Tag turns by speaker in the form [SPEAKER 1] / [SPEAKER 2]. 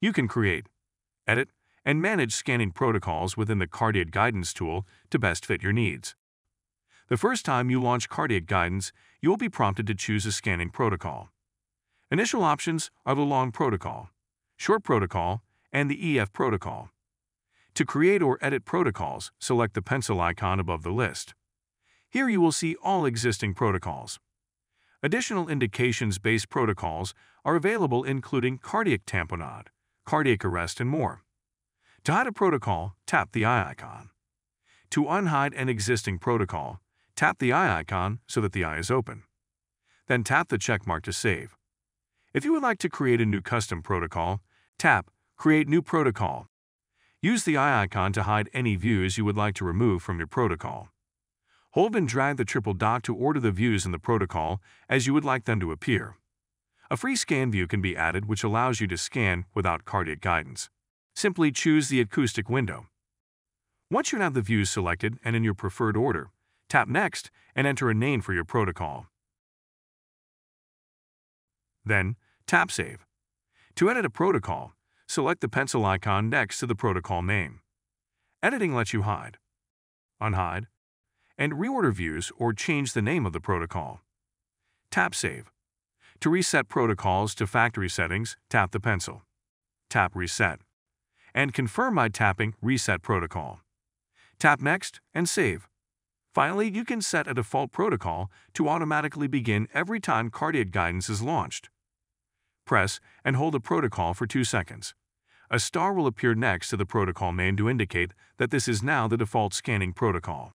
[SPEAKER 1] You can create, edit, and manage scanning protocols within the Cardiac Guidance tool to best fit your needs. The first time you launch Cardiac Guidance, you will be prompted to choose a scanning protocol. Initial options are the long protocol, short protocol, and the EF protocol. To create or edit protocols, select the pencil icon above the list. Here you will see all existing protocols. Additional indications-based protocols are available including cardiac tamponade, cardiac arrest, and more. To hide a protocol, tap the eye icon. To unhide an existing protocol, tap the eye icon so that the eye is open. Then tap the checkmark to save. If you would like to create a new custom protocol, tap Create New Protocol. Use the eye icon to hide any views you would like to remove from your protocol. Hold and drag the triple dot to order the views in the protocol as you would like them to appear. A free scan view can be added which allows you to scan without cardiac guidance. Simply choose the acoustic window. Once you have the views selected and in your preferred order, tap Next and enter a name for your protocol. Then, tap Save. To edit a protocol, select the pencil icon next to the protocol name. Editing lets you hide, unhide, and reorder views or change the name of the protocol. Tap Save. To reset protocols to factory settings, tap the pencil. Tap Reset. And confirm by tapping Reset Protocol. Tap Next and Save. Finally, you can set a default protocol to automatically begin every time Cardiac Guidance is launched. Press and hold the protocol for 2 seconds. A star will appear next to the protocol name to indicate that this is now the default scanning protocol.